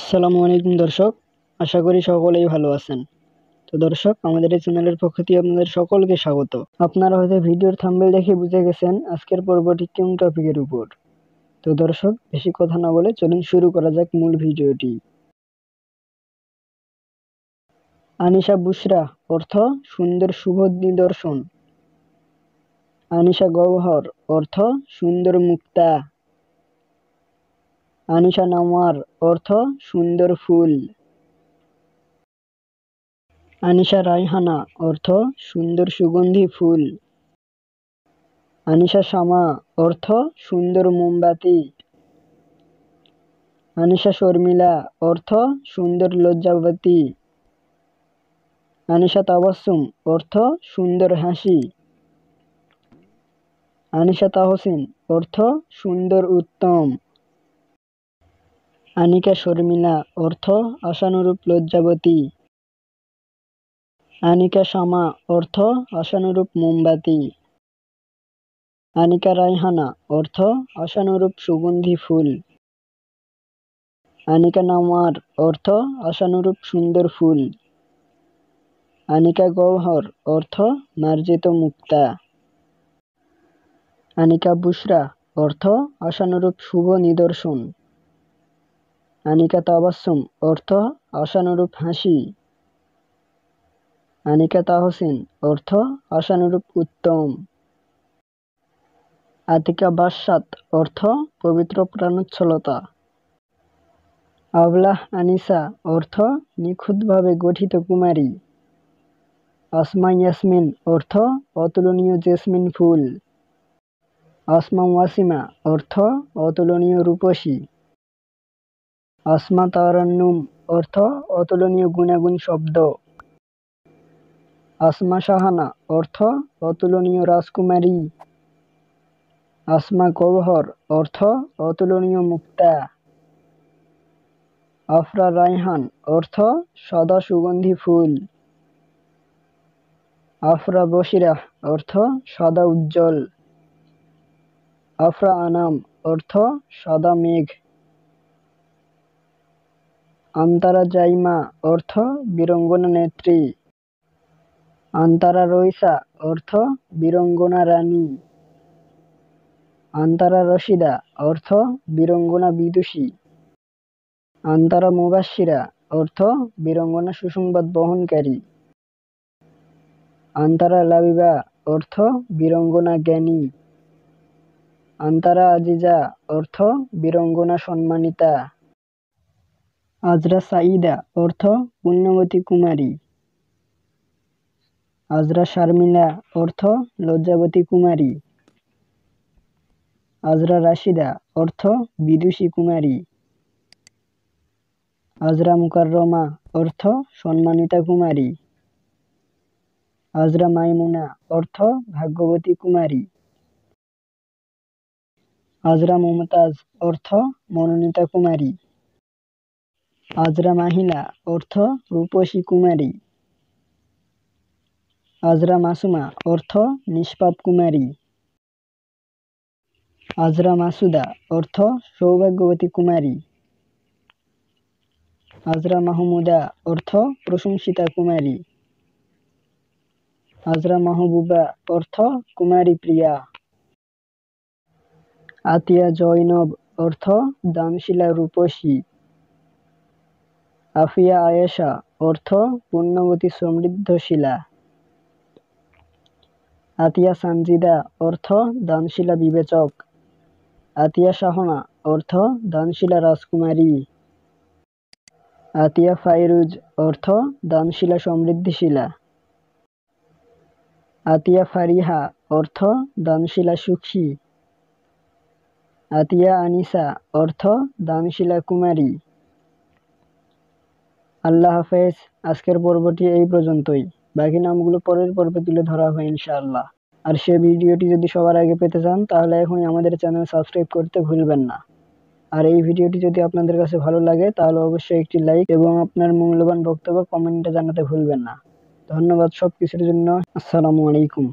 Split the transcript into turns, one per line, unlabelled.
আসসালামু আলাইকুম দর্শক আশা করি সকলেই ভালো আছেন তো দর্শক আমাদের এই চ্যানেলের পক্ষ থেকে আপনাদের সকলকে স্বাগত আপনারা হয়তো ভিডিওর থাম্বেল দেখে বুঝে গেছেন আজকের পর্বটি কোন টপিকের উপর তো দর্শক বেশি কথা না বলে চলুন শুরু করা যাক মূল ভিডিওটি আনিশা বুসরা অর্থ সুন্দর শুভ নিদর্শন আনিশা গহ্বর অর্থ সুন্দর মুক্তা আনিশা নামার অর্থ সুন্দর ফুল আনিশা রায়হানা অর্থ সুন্দর সুগন্ধি ফুল আনিশা শামা অর্থ সুন্দর মোমবাতি আনিশা শর্মিলা অর্থ সুন্দর লজ্জাবতী আনিশা তাবাসুম অর্থ সুন্দর হাসি আনিশা তাহসিন অর্থ সুন্দর উত্তম আনিকা শর্মিলা অর্থ আশানুরূপ লজ্জাবতী আনিকা শামা অর্থ আশানুরূপ মোমবাতি আনিকা রায়হানা অর্থ আশানুরূপ সুগন্ধি ফুল আনিকা নামার অর্থ আশানুরূপ সুন্দর ফুল আনিকা গহর অর্থ মার্জিত মুক্তা আনিকা বুসরা অর্থ আশানুরূপ শুভ নিদর্শন আনিকা তাবাসুম অর্থ আশানুরূপ হাসি আনিকা তাহসিন অর্থ আশানুরূপ উত্তম আতিকা বাসাত অর্থ পবিত্র প্রাণোচ্ছলতা আবলাহ আনিসা অর্থ নিখুঁতভাবে গঠিত কুমারী আসমা ইয়াসমিন অর্থ অতুলনীয় জেসমিন ফুল আসমা ওয়াসিমা অর্থ অতুলনীয় রূপসী আসমাতারান্নুম অর্থ অতুলনীয় গুণাগুণ শব্দ আসমা শাহানা অর্থ অতুলনীয় রাজকুমারী আসমা গৌহর অর্থ অতুলনীয় মুক্তা আফরা রায়হান অর্থ সদা সুগন্ধি ফুল আফরা বসিরা অর্থ সদা উজ্জ্বল আফরা আনাম অর্থ সদা মেঘ আন্তারা জাইমা অর্থ বীরঙ্গনা নেত্রী আন্তারা রইসা অর্থ বীরঙ্গনা রানী আন্তারা রশিদা অর্থ বীরঙ্গনা বিদুষী আন্তারা মুবাসিরা অর্থ বীরঙ্গনা সুসংবাদ বহনকারী আন্তারা লাবিবা অর্থ বীরঙ্গনা জ্ঞানী আন্তারা আজিজা অর্থ বীরঙ্গনা সম্মানিতা আজরা সাঈদা অর্থ পুণ্যবতী কুমারী আজরা শারমিলা অর্থ লজ্জাবতী কুমারী আজরা রাশিদা অর্থ বিদুষী কুমারী আজরা মুকাররমা অর্থ সম্মানিতা কুমারী আজরা মাইমুনা অর্থ ভাগ্যবতী কুমারী আজরা মমতাজ অর্থ মনোনীতা কুমারী আজরা মাহিলা অর্থ রূপসী কুমারী আজরা মাসুমা অর্থ নিষ্পাপ কুমারী আজরা মাসুদা অর্থ সৌভাগ্যবতী কুমারী আজরা মাহমুদা অর্থ প্রশংসিতা কুমারী আজরা মাহবুবা অর্থ কুমারী প্রিয়া আতিয়া জয়নব অর্থ দামশিলা রূপসী আফিয়া আয়েশা অর্থ সমৃদ্ধ সমৃদ্ধশীলা আতিয়া সানজিদা অর্থ দানশিলা বিবেচক আতিয়া শাহনা অর্থ দানশিলা রাজকুমারী আতিয়া ফাইরুজ অর্থ সমৃদ্ধি সমৃদ্ধিশীলা আতিয়া ফারিহা অর্থ দানশিলা সুখী আতিয়া আনিসা অর্থ দানশিলা কুমারী আল্লাহ হাফেজ আজকের পর্বটি এই পর্যন্তই বাকি নামগুলো পরের পর্বে তুলে ধরা হয় ইনশাআল্লাহ আর সে ভিডিওটি যদি সবার আগে পেতে চান তাহলে এখনই আমাদের চ্যানেল সাবস্ক্রাইব করতে ভুলবেন না আর এই ভিডিওটি যদি আপনাদের কাছে ভালো লাগে তাহলে অবশ্যই একটি লাইক এবং আপনার মূল্যবান বক্তব্য কমেন্টে জানাতে ভুলবেন না ধন্যবাদ সব কিছুর জন্য আসসালামু আলাইকুম